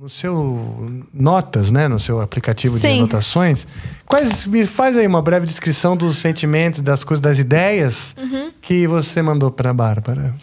no seu notas, né, no seu aplicativo Sim. de anotações, quais me faz aí uma breve descrição dos sentimentos, das coisas, das ideias uhum. que você mandou para Bárbara.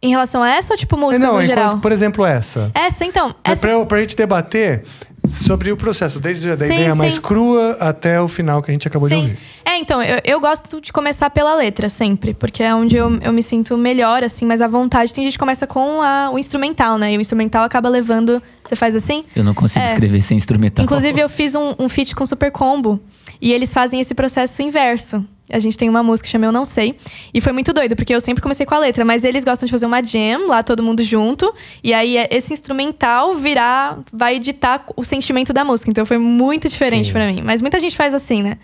Em relação a essa ou tipo música no geral? Quanto, por exemplo, essa. Essa, então. Essa... É pra, a gente debater sobre o processo, desde a ideia sim. mais crua até o final que a gente acabou sim. de ouvir. É, então, eu, eu, gosto de começar pela letra sempre, porque é onde eu, eu me sinto melhor, assim, mas à vontade. Tem gente que começa com a, o instrumental, né? E o instrumental acaba levando você faz assim? Eu não consigo é. escrever sem instrumental. Inclusive, eu fiz um, um feat com Super Combo. E eles fazem esse processo inverso. A gente tem uma música que chama Eu Não Sei. E foi muito doido, porque eu sempre comecei com a letra, mas eles gostam de fazer uma jam, lá todo mundo junto. E aí é esse instrumental virar vai editar o sentimento da música. Então foi muito diferente para mim. Mas muita gente faz assim, né?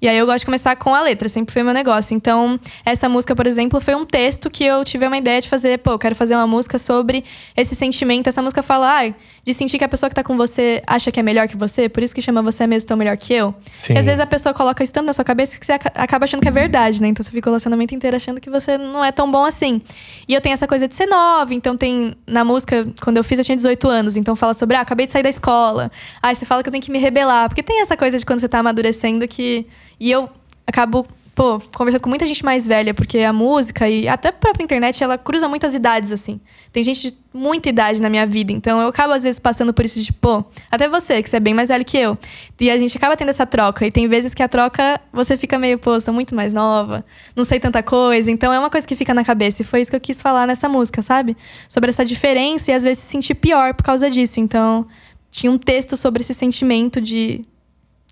E aí eu gosto de começar com a letra, sempre foi meu negócio. Então, essa música, por exemplo, foi um texto que eu tive uma ideia de fazer, pô, eu quero fazer uma música sobre esse sentimento. Essa música fala, ah, de sentir que a pessoa que tá com você acha que é melhor que você, por isso que chama você mesmo tão melhor que eu. Sim. às vezes a pessoa coloca isso tanto na sua cabeça que você acaba achando que é verdade, né? Então você fica o relacionamento inteiro achando que você não é tão bom assim. E eu tenho essa coisa de ser nova, então tem na música, quando eu fiz eu tinha 18 anos, então fala sobre, ah, acabei de sair da escola. Aí você fala que eu tenho que me rebelar, porque tem essa coisa de quando você tá amadurecendo que e eu acabo, pô, conversando com muita gente mais velha, porque a música e até a própria internet, ela cruza muitas idades, assim. Tem gente de muita idade na minha vida, então eu acabo às vezes passando por isso de, pô, até você, que você é bem mais velho que eu. E a gente acaba tendo essa troca, e tem vezes que a troca, você fica meio, pô, sou muito mais nova, não sei tanta coisa, então é uma coisa que fica na cabeça, e foi isso que eu quis falar nessa música, sabe? Sobre essa diferença e às vezes se sentir pior por causa disso, então... Tinha um texto sobre esse sentimento de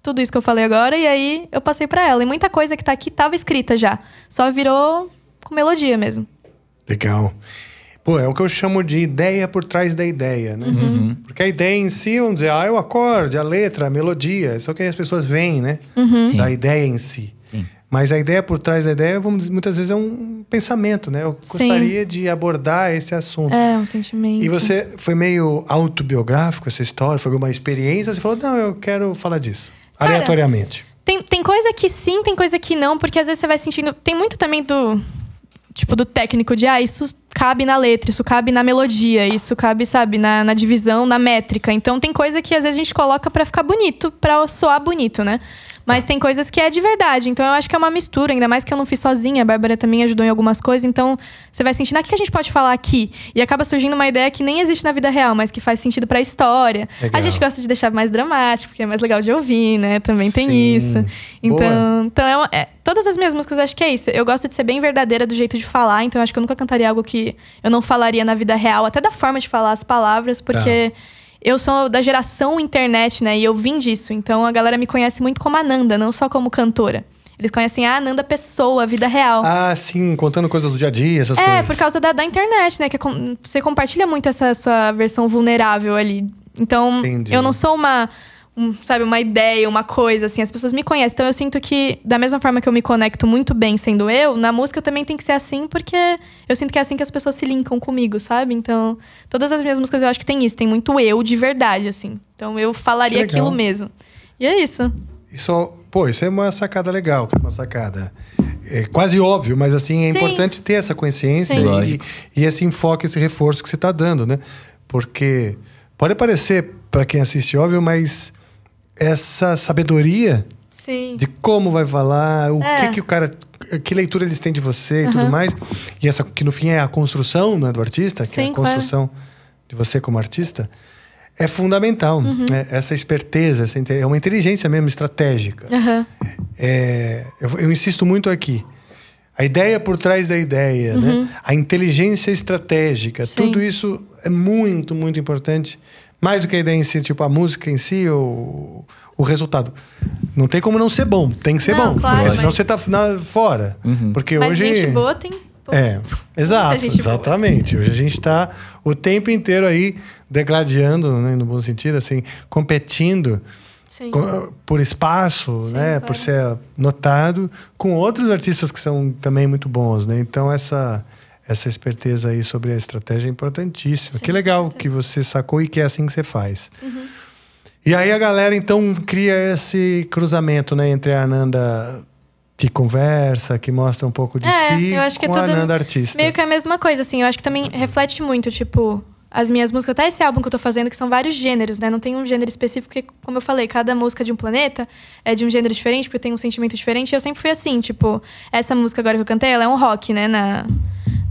tudo isso que eu falei agora, e aí eu passei para ela. E muita coisa que tá aqui tava escrita já. Só virou com melodia mesmo. Legal. Pô, é o que eu chamo de ideia por trás da ideia, né? Uhum. uhum. Porque a ideia em si, vamos dizer, ah, é o acorde, a letra, a melodia, é só que as pessoas veem, né? Uhum. Da ideia em si. Mas a ideia por trás da ideia, vamos, muitas vezes é um pensamento, né? Eu gostaria Sim. de abordar esse assunto. É, um sentimento. E você foi meio autobiográfico essa história? Foi uma experiência? Você falou, não, eu quero falar disso aleatoriamente. tem, tem coisa que sim, tem coisa que não, porque às vezes você vai sentindo. Tem muito também do. Tipo, do técnico de, ah, isso cabe na letra, isso cabe na melodia, isso cabe, sabe, na, na divisão, na métrica. Então tem coisa que às vezes a gente coloca para ficar bonito, pra soar bonito, né? Mas tá. tem coisas que é de verdade. Então eu acho que é uma mistura, ainda mais que eu não fiz sozinha. A Bárbara também ajudou em algumas coisas. Então você vai sentindo, o ah, que a gente pode falar aqui? E acaba surgindo uma ideia que nem existe na vida real, mas que faz sentido pra história. Legal. A gente gosta de deixar mais dramático, porque é mais legal de ouvir, né? Também tem Sim. isso. Então, então é, é, todas as minhas músicas acho que é isso. Eu gosto de ser bem verdadeira do jeito de falar, então acho que eu nunca cantaria algo que eu não falaria na vida real, até da forma de falar as palavras, porque. Tá eu sou da geração internet, né? E eu vim disso. Então a galera me conhece muito como Ananda, não só como cantora. Eles conhecem a Ananda pessoa, a vida real. Ah, sim, contando coisas do dia a dia, essas é, coisas. É, por causa da, da internet, né? Que é você compartilha muito essa sua versão vulnerável ali. Então, Entendi. eu não sou uma um, sabe, uma ideia, uma coisa, assim. As pessoas me conhecem. Então eu sinto que, da mesma forma que eu me conecto muito bem sendo eu, na música também tem que ser assim, porque eu sinto que é assim que as pessoas se linkam comigo, sabe? Então, todas as minhas músicas eu acho que tem isso, tem muito eu de verdade, assim. Então eu falaria aquilo mesmo. E é isso. Isso, é pô, isso é uma sacada legal, é uma sacada. É quase óbvio, mas assim, é Sim. importante ter essa consciência e, e, esse enfoque, esse reforço que você está dando, né? Porque pode parecer, para quem assiste, óbvio, mas essa sabedoria Sim. de como vai falar, o é. que, que o cara. Que leitura eles têm de você e uhum. tudo mais. E essa que no fim é a construção né, do artista, Sim, que é a construção claro. de você como artista, é fundamental. Uhum. Né? Essa esperteza, essa, é uma inteligência mesmo estratégica. Uhum. É, eu, eu insisto muito aqui. A ideia por trás da ideia, né, uhum. né? A inteligência estratégica, Sim. tudo isso é muito, muito importante mais do que a ideia em si, tipo, a música em si, ou o resultado. Não tem como não ser bom, tem que ser não, bom. Claro, porque mas... senão você tá na, fora. Uhum. Porque mas hoje. Gente boa tem. Pô, é, exato, exatamente. Hoje a gente está o tempo inteiro aí degladiando, né, no bom sentido, assim, competindo com, por espaço, Sim, né, claro. por ser notado, com outros artistas que são também muito bons, né. Então essa essa esperteza aí sobre a estratégia é importantíssima. Sim, que legal que você sacou e que é assim que você faz. Uhum. E aí a galera então cria esse cruzamento, né, entre a Ananda que conversa, que mostra um pouco de é, si, eu acho que com é tudo a Ananda artista. Meio que é a mesma coisa, assim. Eu acho que também reflete muito, tipo, as minhas músicas, até esse álbum que eu tô fazendo, que são vários gêneros, né? Não tem um gênero específico, porque, como eu falei, cada música é de um planeta é de um gênero diferente, porque tem um sentimento diferente. E eu sempre fui assim, tipo, essa música agora que eu cantei, ela é um rock, né? Na,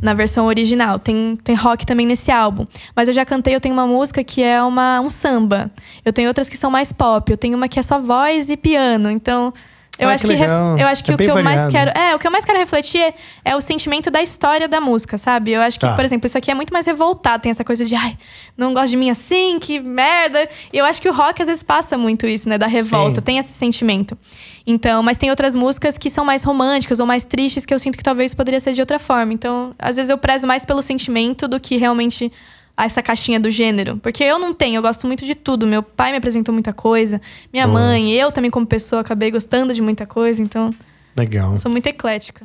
na versão original. Tem, tem rock também nesse álbum. Mas eu já cantei, eu tenho uma música que é uma, um samba. Eu tenho outras que são mais pop. Eu tenho uma que é só voz e piano. Então, eu, acho que que eu acho que é o que variado. eu mais quero. É, o que eu mais quero refletir é, é, o sentimento da história da música, sabe? Eu acho que, tá. por exemplo, isso aqui é muito mais revoltado, tem essa coisa de ai, não gosto de mim assim, que merda. E eu acho que o rock às vezes passa muito isso, né? Da revolta, Sim. tem esse sentimento. Então, mas tem outras músicas que são mais românticas ou mais tristes que eu sinto que talvez poderia ser de outra forma. Então, às vezes eu prezo mais pelo sentimento do que realmente a essa caixinha do gênero. Porque eu não tenho, eu gosto muito de tudo. Meu pai me apresentou muita coisa, minha mãe, eu também como pessoa acabei gostando de muita coisa, então. Legal. Sou muito eclética.